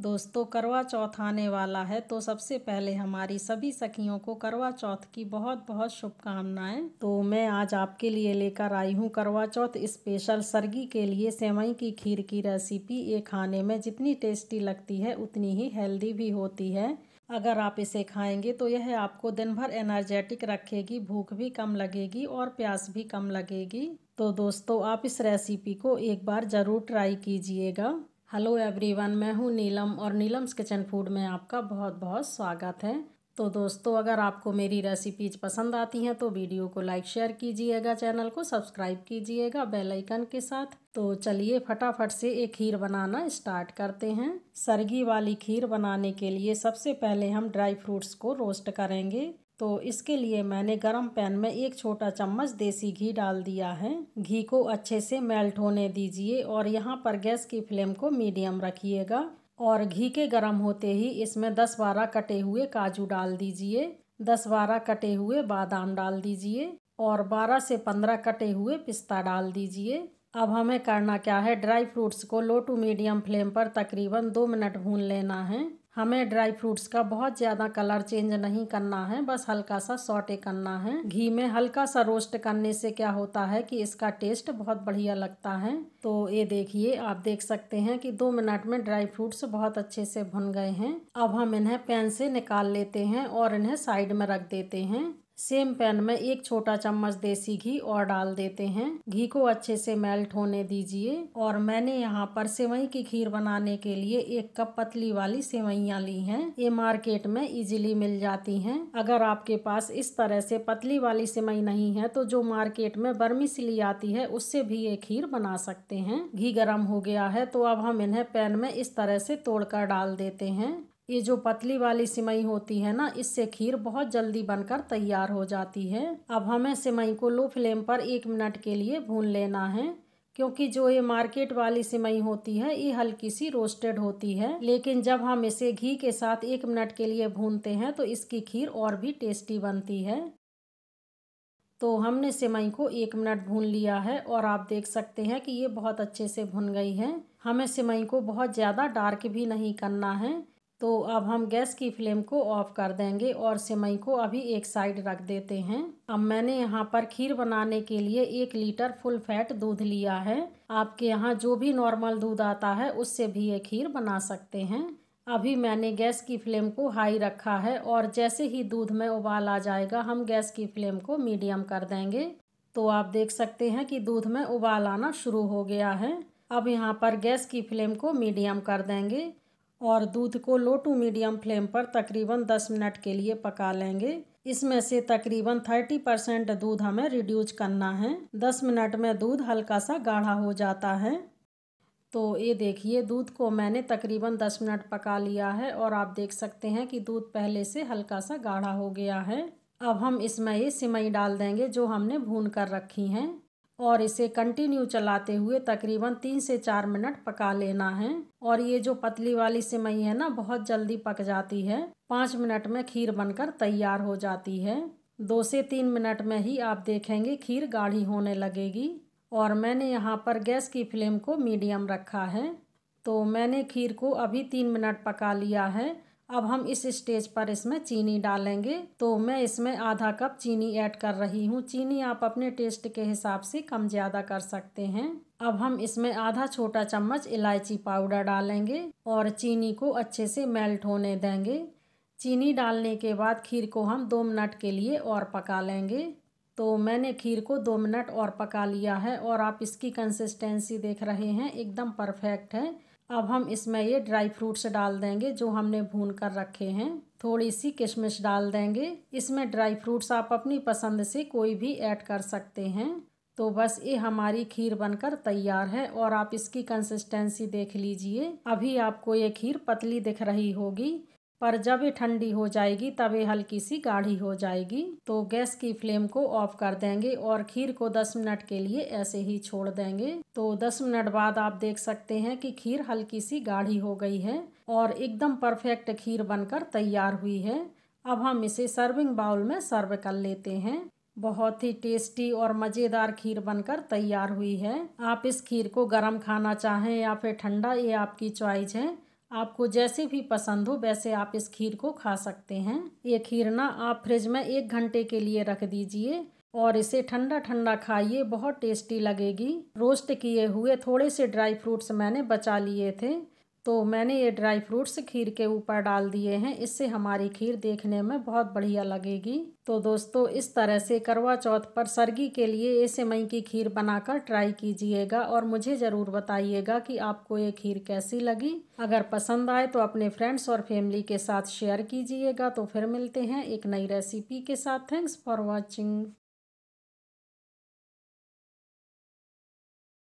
दोस्तों करवा चौथ आने वाला है तो सबसे पहले हमारी सभी सखियों को करवा चौथ की बहुत बहुत शुभकामनाएं तो मैं आज आपके लिए लेकर आई हूँ करवा चौथ स्पेशल सरगी के लिए सेवई की खीर की रेसिपी ये खाने में जितनी टेस्टी लगती है उतनी ही हेल्दी भी होती है अगर आप इसे खाएंगे तो यह आपको दिन भर एनर्जेटिक रखेगी भूख भी कम लगेगी और प्यास भी कम लगेगी तो दोस्तों आप इस रेसिपी को एक बार ज़रूर ट्राई कीजिएगा हेलो एवरीवन मैं हूँ नीलम और नीलम्स किचन फूड में आपका बहुत बहुत स्वागत है तो दोस्तों अगर आपको मेरी रेसिपीज पसंद आती हैं तो वीडियो को लाइक शेयर कीजिएगा चैनल को सब्सक्राइब कीजिएगा बेल आइकन के साथ तो चलिए फटाफट से एक खीर बनाना स्टार्ट करते हैं सरगी वाली खीर बनाने के लिए सबसे पहले हम ड्राई फ्रूट्स को रोस्ट करेंगे तो इसके लिए मैंने गरम पैन में एक छोटा चम्मच देसी घी डाल दिया है घी को अच्छे से मेल्ट होने दीजिए और यहाँ पर गैस की फ्लेम को मीडियम रखिएगा और घी के गरम होते ही इसमें दस बारह कटे हुए काजू डाल दीजिए दस बारह कटे हुए बादाम डाल दीजिए और बारह से पंद्रह कटे हुए पिस्ता डाल दीजिए अब हमें करना क्या है ड्राई फ्रूट्स को लो टू मीडियम फ्लेम पर तकरीबन दो मिनट भून लेना है हमें ड्राई फ्रूट्स का बहुत ज़्यादा कलर चेंज नहीं करना है बस हल्का सा सॉटे करना है घी में हल्का सा रोस्ट करने से क्या होता है कि इसका टेस्ट बहुत बढ़िया लगता है तो ये देखिए आप देख सकते हैं कि दो मिनट में ड्राई फ्रूट्स बहुत अच्छे से भुन गए हैं अब हम इन्हें पैन से निकाल लेते हैं और इन्हें साइड में रख देते हैं सेम पैन में एक छोटा चम्मच देसी घी और डाल देते हैं घी को अच्छे से मेल्ट होने दीजिए और मैंने यहाँ पर सेवई की खीर बनाने के लिए एक कप पतली वाली सेवैयाँ ली हैं ये मार्केट में इजीली मिल जाती हैं अगर आपके पास इस तरह से पतली वाली सेवई नहीं है तो जो मार्केट में बर्मी सिली आती है उससे भी ये खीर बना सकते हैं घी गर्म हो गया है तो अब हम इन्हें पैन में इस तरह से तोड़कर डाल देते हैं ये जो पतली वाली सिमई होती है ना इससे खीर बहुत जल्दी बनकर तैयार हो जाती है अब हमें सिमई को लो फ्लेम पर एक मिनट के लिए भून लेना है क्योंकि जो ये मार्केट वाली सिमई होती है ये हल्की सी रोस्टेड होती है लेकिन जब हम इसे घी के साथ एक मिनट के लिए भूनते हैं तो इसकी खीर और भी टेस्टी बनती है तो हमने सिमई को एक मिनट भून लिया है और आप देख सकते हैं कि ये बहुत अच्छे से भुन गई है हमें सिमई को बहुत ज़्यादा डार्क भी नहीं करना है तो अब हम गैस की फ्लेम को ऑफ़ कर देंगे और सेमई को अभी एक साइड रख देते हैं अब मैंने यहाँ पर खीर बनाने के लिए एक लीटर फुल फैट दूध लिया है आपके यहाँ जो भी नॉर्मल दूध आता है उससे भी ये खीर बना सकते हैं अभी मैंने गैस की फ्लेम को हाई रखा है और जैसे ही दूध में उबाल आ जाएगा हम गैस की फ्लेम को मीडियम कर देंगे तो आप देख सकते हैं कि दूध में उबाल आना शुरू हो गया है अब यहाँ पर गैस की फ्लेम को मीडियम कर देंगे और दूध को लो टू मीडियम फ्लेम पर तकरीबन दस मिनट के लिए पका लेंगे इसमें से तकरीबन थर्टी परसेंट दूध हमें रिड्यूज करना है दस मिनट में दूध हल्का सा गाढ़ा हो जाता है तो ये देखिए दूध को मैंने तकरीबन दस मिनट पका लिया है और आप देख सकते हैं कि दूध पहले से हल्का सा गाढ़ा हो गया है अब हम इसमें ये सिमई डाल देंगे जो हमने भून कर रखी हैं और इसे कंटिन्यू चलाते हुए तकरीबन तीन से चार मिनट पका लेना है और ये जो पतली वाली सिमई है ना बहुत जल्दी पक जाती है पाँच मिनट में खीर बनकर तैयार हो जाती है दो से तीन मिनट में ही आप देखेंगे खीर गाढ़ी होने लगेगी और मैंने यहाँ पर गैस की फ्लेम को मीडियम रखा है तो मैंने खीर को अभी तीन मिनट पका लिया है अब हम इस स्टेज पर इसमें चीनी डालेंगे तो मैं इसमें आधा कप चीनी ऐड कर रही हूँ चीनी आप अपने टेस्ट के हिसाब से कम ज़्यादा कर सकते हैं अब हम इसमें आधा छोटा चम्मच इलायची पाउडर डालेंगे और चीनी को अच्छे से मेल्ट होने देंगे चीनी डालने के बाद खीर को हम दो मिनट के लिए और पका लेंगे तो मैंने खीर को दो मिनट और पका लिया है और आप इसकी कंसिस्टेंसी देख रहे हैं एकदम परफेक्ट है अब हम इसमें ये ड्राई फ्रूट्स डाल देंगे जो हमने भून कर रखे हैं थोड़ी सी किशमिश डाल देंगे इसमें ड्राई फ्रूट्स आप अपनी पसंद से कोई भी ऐड कर सकते हैं तो बस ये हमारी खीर बनकर तैयार है और आप इसकी कंसिस्टेंसी देख लीजिए अभी आपको ये खीर पतली दिख रही होगी पर जब ये ठंडी हो जाएगी तब ये हल्की सी गाढ़ी हो जाएगी तो गैस की फ्लेम को ऑफ कर देंगे और खीर को दस मिनट के लिए ऐसे ही छोड़ देंगे तो दस मिनट बाद आप देख सकते हैं कि खीर हल्की सी गाढ़ी हो गई है और एकदम परफेक्ट खीर बनकर तैयार हुई है अब हम इसे सर्विंग बाउल में सर्व कर लेते हैं बहुत ही टेस्टी और मज़ेदार खीर बनकर तैयार हुई है आप इस खीर को गर्म खाना चाहें या फिर ठंडा ये आपकी चॉइस है आपको जैसे भी पसंद हो वैसे आप इस खीर को खा सकते हैं ये खीर ना आप फ्रिज में एक घंटे के लिए रख दीजिए और इसे ठंडा ठंडा खाइए बहुत टेस्टी लगेगी रोस्ट किए हुए थोड़े से ड्राई फ्रूट्स मैंने बचा लिए थे तो मैंने ये ड्राई फ्रूट्स खीर के ऊपर डाल दिए हैं इससे हमारी खीर देखने में बहुत बढ़िया लगेगी तो दोस्तों इस तरह से करवा चौथ पर सर्गी के लिए ऐसे मई की खीर बनाकर ट्राई कीजिएगा और मुझे ज़रूर बताइएगा कि आपको ये खीर कैसी लगी अगर पसंद आए तो अपने फ्रेंड्स और फैमिली के साथ शेयर कीजिएगा तो फिर मिलते हैं एक नई रेसिपी के साथ थैंक्स फॉर वॉचिंग